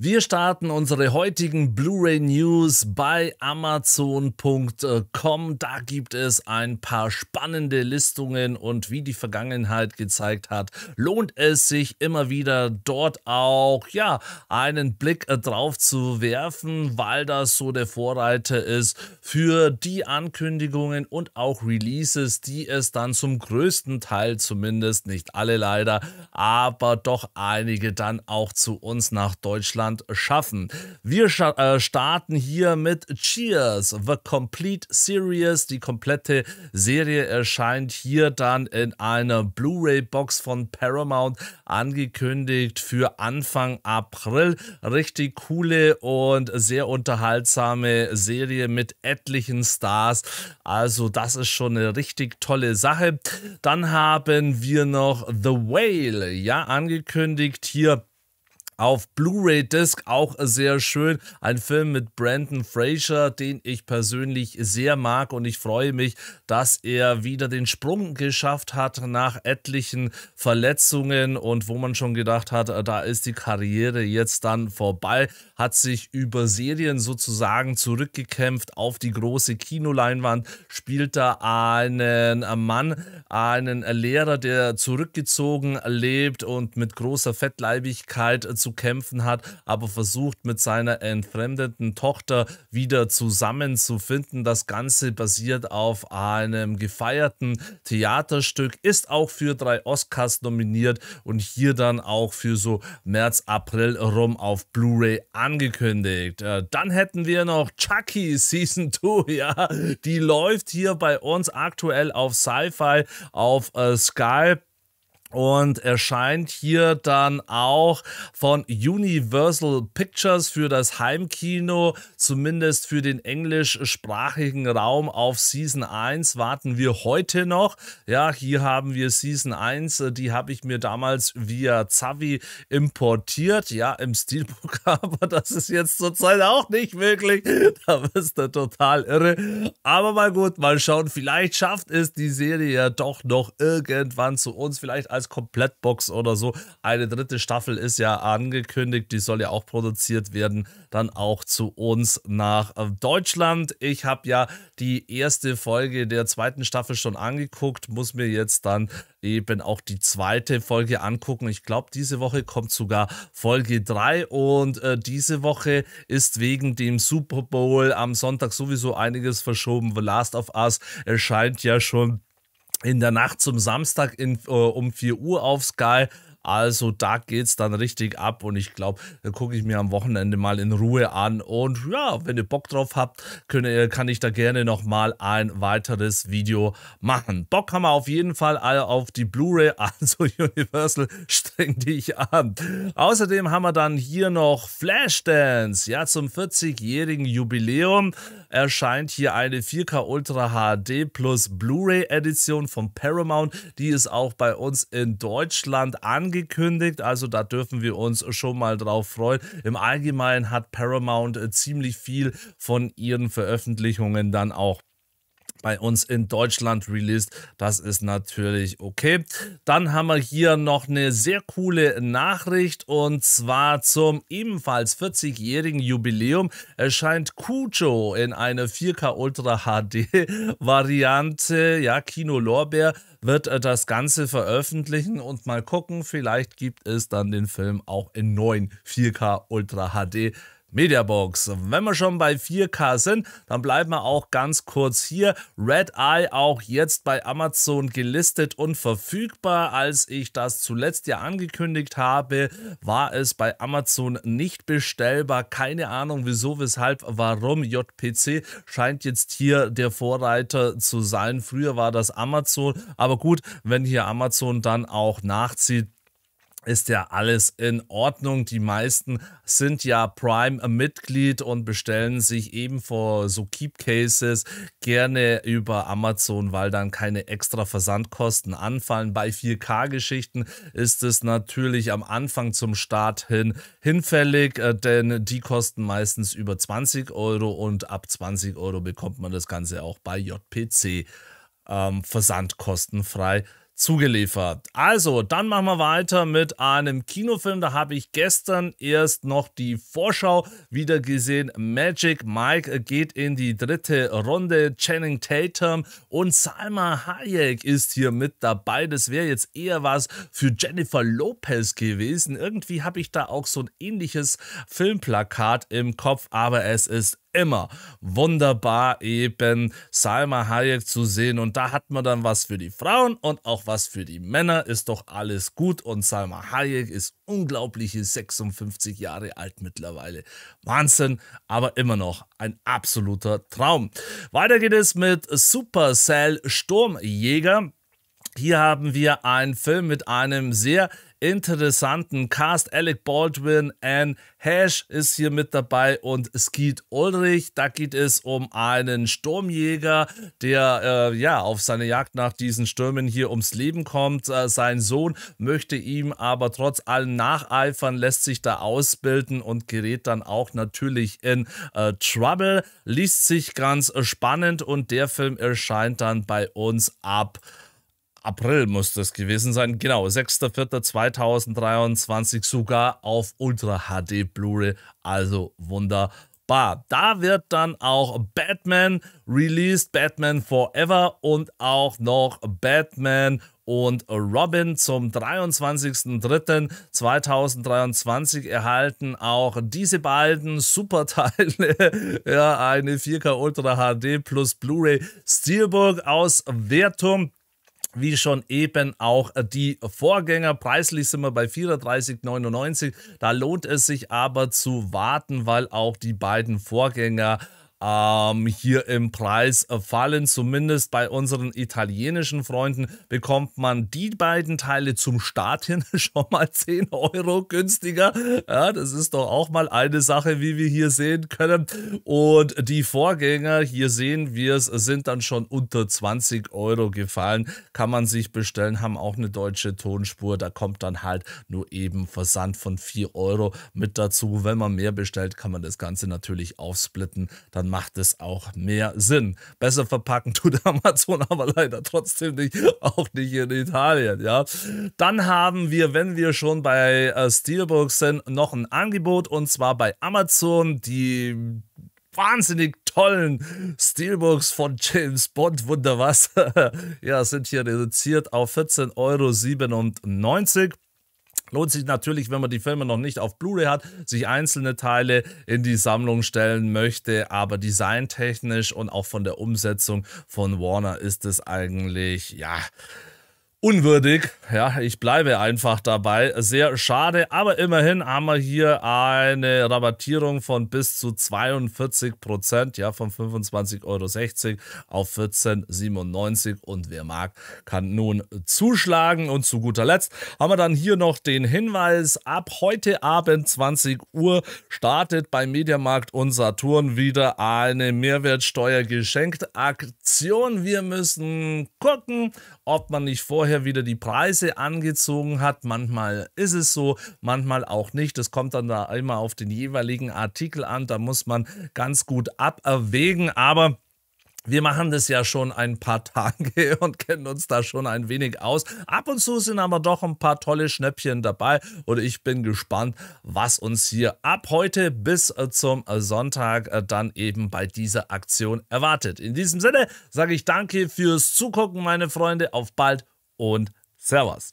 Wir starten unsere heutigen Blu-ray News bei amazon.com. Da gibt es ein paar spannende Listungen und wie die Vergangenheit gezeigt hat, lohnt es sich immer wieder dort auch ja, einen Blick äh, drauf zu werfen, weil das so der Vorreiter ist für die Ankündigungen und auch Releases, die es dann zum größten Teil zumindest nicht alle leider, aber doch einige dann auch zu uns nach Deutschland Deutschland schaffen. Wir scha äh, starten hier mit Cheers, The Complete Series. Die komplette Serie erscheint hier dann in einer Blu-ray-Box von Paramount angekündigt für Anfang April. Richtig coole und sehr unterhaltsame Serie mit etlichen Stars. Also das ist schon eine richtig tolle Sache. Dann haben wir noch The Whale, ja, angekündigt hier auf Blu-ray-Disc auch sehr schön. Ein Film mit Brandon Fraser, den ich persönlich sehr mag und ich freue mich, dass er wieder den Sprung geschafft hat nach etlichen Verletzungen und wo man schon gedacht hat, da ist die Karriere jetzt dann vorbei, hat sich über Serien sozusagen zurückgekämpft auf die große Kinoleinwand, spielt da einen Mann, einen Lehrer, der zurückgezogen lebt und mit großer Fettleibigkeit zu zu kämpfen hat, aber versucht mit seiner entfremdeten Tochter wieder zusammenzufinden. Das Ganze basiert auf einem gefeierten Theaterstück, ist auch für drei Oscars nominiert und hier dann auch für so März, April rum auf Blu-ray angekündigt. Äh, dann hätten wir noch Chucky Season 2, ja, die läuft hier bei uns aktuell auf Sci-Fi, auf äh, Skype und erscheint hier dann auch von Universal Pictures für das Heimkino, zumindest für den englischsprachigen Raum auf Season 1 warten wir heute noch. Ja, hier haben wir Season 1, die habe ich mir damals via Zavi importiert. Ja, im Steelbook, aber das ist jetzt zurzeit auch nicht möglich. Da bist du total irre. Aber mal gut, mal schauen, vielleicht schafft es die Serie ja doch noch irgendwann zu uns, vielleicht als als Komplettbox oder so. Eine dritte Staffel ist ja angekündigt, die soll ja auch produziert werden, dann auch zu uns nach äh, Deutschland. Ich habe ja die erste Folge der zweiten Staffel schon angeguckt, muss mir jetzt dann eben auch die zweite Folge angucken. Ich glaube, diese Woche kommt sogar Folge 3 und äh, diese Woche ist wegen dem Super Bowl am Sonntag sowieso einiges verschoben. The Last of Us erscheint ja schon in der Nacht zum Samstag in, äh, um 4 Uhr auf Sky also da geht es dann richtig ab und ich glaube, da gucke ich mir am Wochenende mal in Ruhe an und ja, wenn ihr Bock drauf habt, könnt, kann ich da gerne nochmal ein weiteres Video machen. Bock haben wir auf jeden Fall auf die Blu-ray, also Universal streng dich an. Außerdem haben wir dann hier noch Flashdance. Ja, zum 40-jährigen Jubiläum erscheint hier eine 4K Ultra HD plus Blu-ray Edition von Paramount. Die ist auch bei uns in Deutschland angekommen angekündigt. Also da dürfen wir uns schon mal drauf freuen. Im Allgemeinen hat Paramount äh, ziemlich viel von ihren Veröffentlichungen dann auch bei uns in Deutschland released. Das ist natürlich okay. Dann haben wir hier noch eine sehr coole Nachricht und zwar zum ebenfalls 40-jährigen Jubiläum erscheint Cujo in einer 4K Ultra HD Variante, ja, Kino Lorbeer wird äh, das Ganze veröffentlichen und mal gucken, vielleicht gibt es dann den Film auch in neuen 4K Ultra HD Mediabox. Wenn wir schon bei 4K sind, dann bleiben wir auch ganz kurz hier. Red Eye auch jetzt bei Amazon gelistet und verfügbar. Als ich das zuletzt ja angekündigt habe, war es bei Amazon nicht bestellbar. Keine Ahnung wieso, weshalb, warum. JPC scheint jetzt hier der Vorreiter zu sein. Früher war das Amazon. Aber gut, wenn hier Amazon dann auch nachzieht, ist ja alles in Ordnung. Die meisten sind ja Prime-Mitglied und bestellen sich eben vor so Keep Cases gerne über Amazon, weil dann keine extra Versandkosten anfallen. Bei 4K-Geschichten ist es natürlich am Anfang zum Start hin hinfällig, äh, denn die kosten meistens über 20 Euro und ab 20 Euro bekommt man das Ganze auch bei JPC ähm, versandkostenfrei zugeliefert. Also, dann machen wir weiter mit einem Kinofilm. Da habe ich gestern erst noch die Vorschau wieder gesehen. Magic Mike geht in die dritte Runde. Channing Tatum und Salma Hayek ist hier mit dabei. Das wäre jetzt eher was für Jennifer Lopez gewesen. Irgendwie habe ich da auch so ein ähnliches Filmplakat im Kopf, aber es ist immer wunderbar, eben Salma Hayek zu sehen. Und da hat man dann was für die Frauen und auch was für die Männer. Ist doch alles gut. Und Salma Hayek ist unglaubliche 56 Jahre alt mittlerweile. Wahnsinn, aber immer noch ein absoluter Traum. Weiter geht es mit Supercell Sturmjäger. Hier haben wir einen Film mit einem sehr interessanten Cast. Alec Baldwin, Anne Hash ist hier mit dabei und Skeet Ulrich. Da geht es um einen Sturmjäger, der äh, ja auf seine Jagd nach diesen Stürmen hier ums Leben kommt. Äh, sein Sohn möchte ihm aber trotz allem nacheifern, lässt sich da ausbilden und gerät dann auch natürlich in äh, Trouble. Liest sich ganz äh, spannend und der Film erscheint dann bei uns ab April muss das gewesen sein. Genau, 6.4.2023 sogar auf Ultra HD Blu-ray. Also wunderbar. Da wird dann auch Batman released, Batman Forever und auch noch Batman und Robin zum 23.03.2023 erhalten auch diese beiden Superteile, ja, eine 4K Ultra HD plus Blu-ray Steelbook Auswertung wie schon eben auch äh, die Vorgänger. Preislich sind wir bei 34,99. Da lohnt es sich aber zu warten, weil auch die beiden Vorgänger ähm, hier im Preis fallen. Zumindest bei unseren italienischen Freunden bekommt man die beiden Teile zum Start hin schon mal 10 Euro günstiger. Ja, das ist doch auch mal eine Sache, wie wir hier sehen können. Und die Vorgänger, hier sehen wir es, sind dann schon unter 20 Euro gefallen. Kann man sich bestellen, haben auch eine deutsche Tonspur. Da kommt dann halt nur eben Versand von 4 Euro mit dazu. Wenn man mehr bestellt, kann man das Ganze natürlich aufsplitten. Dann macht es auch mehr Sinn. Besser verpacken tut Amazon aber leider trotzdem nicht, auch nicht in Italien. Ja, dann haben wir, wenn wir schon bei äh, Steelbooks sind, noch ein Angebot und zwar bei Amazon die wahnsinnig tollen Steelbooks von James Bond, Wunderwasser, ja, sind hier reduziert auf 14,97 Euro. Lohnt sich natürlich, wenn man die Filme noch nicht auf Blu-ray hat, sich einzelne Teile in die Sammlung stellen möchte, aber designtechnisch und auch von der Umsetzung von Warner ist es eigentlich, ja, unwürdig. Ja, ich bleibe einfach dabei. Sehr schade, aber immerhin haben wir hier eine Rabattierung von bis zu 42 Prozent, ja, von 25,60 Euro auf 14,97 und wer mag, kann nun zuschlagen. Und zu guter Letzt haben wir dann hier noch den Hinweis, ab heute Abend 20 Uhr startet bei Mediamarkt und Saturn wieder eine Mehrwertsteuer geschenkt Aktion. Wir müssen gucken, ob man nicht vorher vorher wieder die Preise angezogen hat. Manchmal ist es so, manchmal auch nicht. Das kommt dann da immer auf den jeweiligen Artikel an. Da muss man ganz gut aberwägen. Aber wir machen das ja schon ein paar Tage und kennen uns da schon ein wenig aus. Ab und zu sind aber doch ein paar tolle Schnäppchen dabei und ich bin gespannt, was uns hier ab heute bis äh, zum Sonntag äh, dann eben bei dieser Aktion erwartet. In diesem Sinne sage ich danke fürs Zugucken, meine Freunde. Auf bald und Servus.